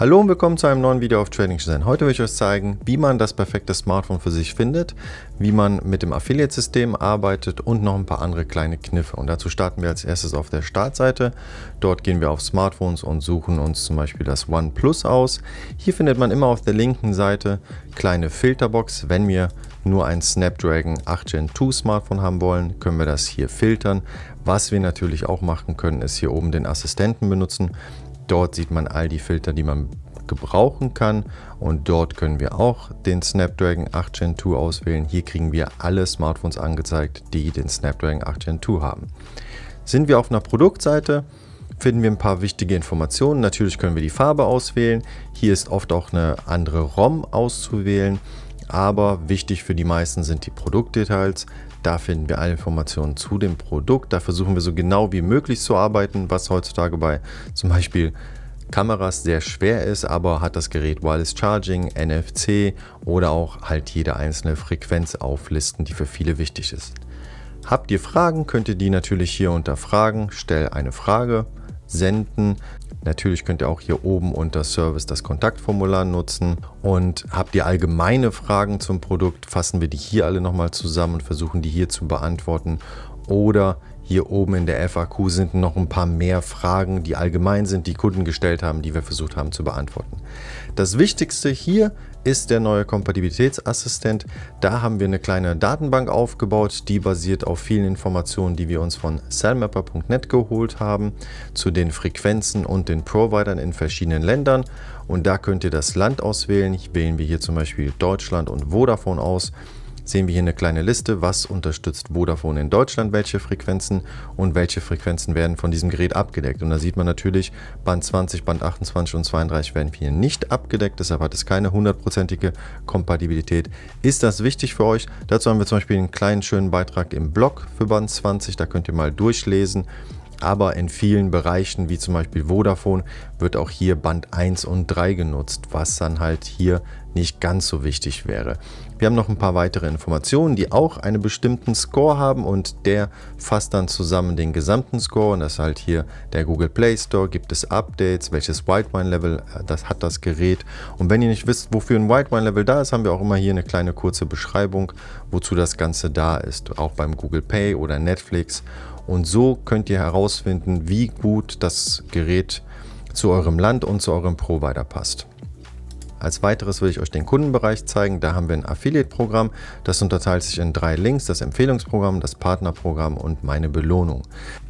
Hallo und willkommen zu einem neuen Video auf Trading Design. Heute will ich euch zeigen, wie man das perfekte Smartphone für sich findet, wie man mit dem Affiliate-System arbeitet und noch ein paar andere kleine Kniffe. Und dazu starten wir als erstes auf der Startseite. Dort gehen wir auf Smartphones und suchen uns zum Beispiel das OnePlus aus. Hier findet man immer auf der linken Seite kleine Filterbox. Wenn wir nur ein Snapdragon 8 Gen 2 Smartphone haben wollen, können wir das hier filtern. Was wir natürlich auch machen können, ist hier oben den Assistenten benutzen. Dort sieht man all die Filter, die man gebrauchen kann und dort können wir auch den Snapdragon 8 Gen 2 auswählen. Hier kriegen wir alle Smartphones angezeigt, die den Snapdragon 8 Gen 2 haben. Sind wir auf einer Produktseite, finden wir ein paar wichtige Informationen. Natürlich können wir die Farbe auswählen. Hier ist oft auch eine andere ROM auszuwählen aber wichtig für die meisten sind die Produktdetails. Da finden wir alle Informationen zu dem Produkt. Da versuchen wir so genau wie möglich zu arbeiten, was heutzutage bei zum Beispiel Kameras sehr schwer ist, aber hat das Gerät Wireless Charging, NFC oder auch halt jede einzelne Frequenz auflisten, die für viele wichtig ist. Habt ihr Fragen, könnt ihr die natürlich hier unter Fragen, stell eine Frage senden. Natürlich könnt ihr auch hier oben unter Service das Kontaktformular nutzen. Und habt ihr allgemeine Fragen zum Produkt, fassen wir die hier alle nochmal zusammen und versuchen die hier zu beantworten. Oder hier oben in der FAQ sind noch ein paar mehr Fragen, die allgemein sind, die Kunden gestellt haben, die wir versucht haben zu beantworten. Das Wichtigste hier ist der neue Kompatibilitätsassistent. Da haben wir eine kleine Datenbank aufgebaut, die basiert auf vielen Informationen, die wir uns von cellmapper.net geholt haben, zu den Frequenzen und den Providern in verschiedenen Ländern. Und da könnt ihr das Land auswählen. Ich wählen wir hier zum Beispiel Deutschland und Vodafone aus sehen wir hier eine kleine Liste, was unterstützt Vodafone in Deutschland, welche Frequenzen und welche Frequenzen werden von diesem Gerät abgedeckt. Und da sieht man natürlich, Band 20, Band 28 und 32 werden hier nicht abgedeckt, deshalb hat es keine hundertprozentige Kompatibilität. Ist das wichtig für euch? Dazu haben wir zum Beispiel einen kleinen schönen Beitrag im Blog für Band 20, da könnt ihr mal durchlesen, aber in vielen Bereichen, wie zum Beispiel Vodafone, wird auch hier Band 1 und 3 genutzt, was dann halt hier nicht ganz so wichtig wäre. Wir haben noch ein paar weitere Informationen, die auch einen bestimmten Score haben und der fasst dann zusammen den gesamten Score und das ist halt hier der Google Play Store, gibt es Updates, welches White Wine Level äh, das hat das Gerät und wenn ihr nicht wisst, wofür ein White Wine Level da ist, haben wir auch immer hier eine kleine kurze Beschreibung, wozu das Ganze da ist, auch beim Google Pay oder Netflix und so könnt ihr herausfinden, wie gut das Gerät zu eurem Land und zu eurem Provider passt. Als weiteres will ich euch den Kundenbereich zeigen. Da haben wir ein Affiliate-Programm. Das unterteilt sich in drei Links, das Empfehlungsprogramm, das Partnerprogramm und meine Belohnung.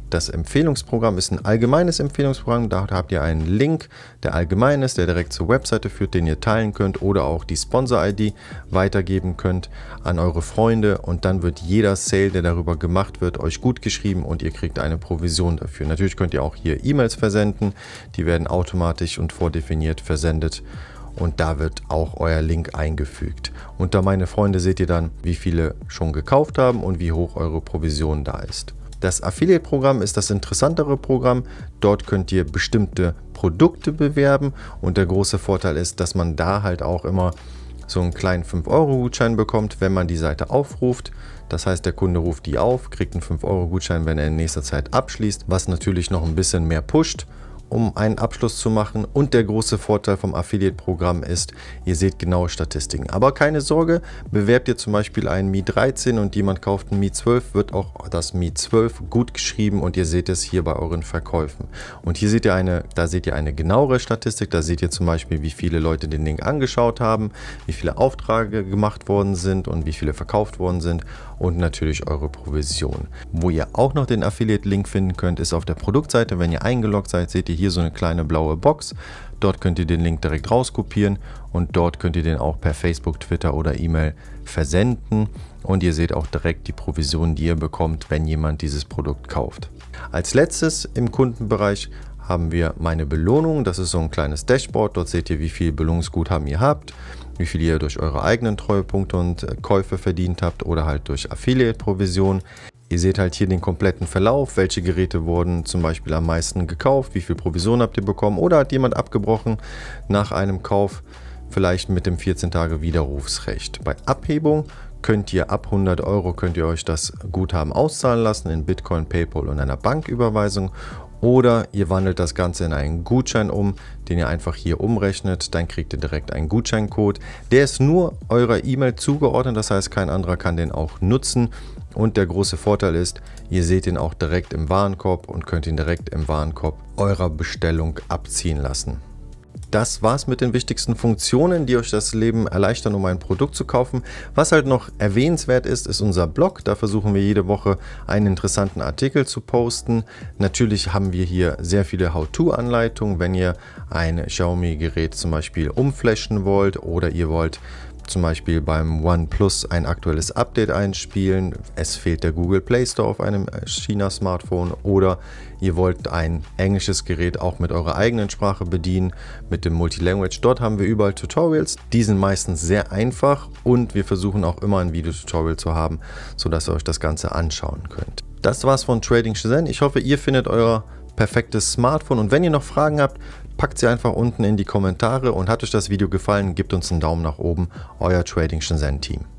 Das Empfehlungsprogramm ist ein allgemeines Empfehlungsprogramm. Da habt ihr einen Link, der allgemein ist, der direkt zur Webseite führt, den ihr teilen könnt oder auch die Sponsor-ID weitergeben könnt an eure Freunde. Und dann wird jeder Sale, der darüber gemacht wird, euch gut geschrieben und ihr kriegt eine Provision dafür. Natürlich könnt ihr auch hier E-Mails versenden. Die werden automatisch und vordefiniert versendet und da wird auch euer Link eingefügt. Unter meine Freunde seht ihr dann, wie viele schon gekauft haben und wie hoch eure Provision da ist. Das Affiliate-Programm ist das interessantere Programm. Dort könnt ihr bestimmte Produkte bewerben und der große Vorteil ist, dass man da halt auch immer so einen kleinen 5-Euro-Gutschein bekommt, wenn man die Seite aufruft. Das heißt, der Kunde ruft die auf, kriegt einen 5-Euro-Gutschein, wenn er in nächster Zeit abschließt, was natürlich noch ein bisschen mehr pusht um einen Abschluss zu machen. Und der große Vorteil vom Affiliate-Programm ist, ihr seht genaue Statistiken. Aber keine Sorge, bewerbt ihr zum Beispiel einen Mi 13 und jemand kauft einen Mi 12, wird auch das Mi 12 gut geschrieben und ihr seht es hier bei euren Verkäufen. Und hier seht ihr eine, da seht ihr eine genauere Statistik, da seht ihr zum Beispiel, wie viele Leute den Link angeschaut haben, wie viele Aufträge gemacht worden sind und wie viele verkauft worden sind und natürlich eure Provision. Wo ihr auch noch den Affiliate-Link finden könnt, ist auf der Produktseite. Wenn ihr eingeloggt seid, seht ihr hier hier so eine kleine blaue Box. Dort könnt ihr den Link direkt rauskopieren und dort könnt ihr den auch per Facebook, Twitter oder E-Mail versenden. Und ihr seht auch direkt die Provision, die ihr bekommt, wenn jemand dieses Produkt kauft. Als letztes im Kundenbereich haben wir meine Belohnung. Das ist so ein kleines Dashboard. Dort seht ihr, wie viel Belohnungsguthaben ihr habt, wie viel ihr durch eure eigenen Treuepunkte und äh, Käufe verdient habt oder halt durch Affiliate-Provision. Ihr seht halt hier den kompletten Verlauf, welche Geräte wurden zum Beispiel am meisten gekauft, wie viel Provision habt ihr bekommen oder hat jemand abgebrochen nach einem Kauf, vielleicht mit dem 14 Tage Widerrufsrecht. Bei Abhebung könnt ihr ab 100 Euro könnt ihr euch das Guthaben auszahlen lassen in Bitcoin, PayPal und einer Banküberweisung oder ihr wandelt das Ganze in einen Gutschein um, den ihr einfach hier umrechnet. Dann kriegt ihr direkt einen Gutscheincode. Der ist nur eurer E-Mail zugeordnet, das heißt, kein anderer kann den auch nutzen. Und der große Vorteil ist, ihr seht ihn auch direkt im Warenkorb und könnt ihn direkt im Warenkorb eurer Bestellung abziehen lassen. Das war's mit den wichtigsten Funktionen, die euch das Leben erleichtern, um ein Produkt zu kaufen. Was halt noch erwähnenswert ist, ist unser Blog. Da versuchen wir jede Woche einen interessanten Artikel zu posten. Natürlich haben wir hier sehr viele How-To-Anleitungen, wenn ihr ein Xiaomi-Gerät zum Beispiel umflashen wollt oder ihr wollt zum Beispiel beim OnePlus ein aktuelles Update einspielen, es fehlt der Google Play Store auf einem äh, China-Smartphone oder ihr wollt ein englisches Gerät auch mit eurer eigenen Sprache bedienen, mit dem Multilanguage. Dort haben wir überall Tutorials, die sind meistens sehr einfach und wir versuchen auch immer ein Videotutorial zu haben, sodass ihr euch das Ganze anschauen könnt. Das war's von Trading Shenzhen. Ich hoffe, ihr findet euer perfektes Smartphone. Und wenn ihr noch Fragen habt, packt sie einfach unten in die Kommentare und hat euch das Video gefallen, gebt uns einen Daumen nach oben. Euer Trading Shenzhen Team.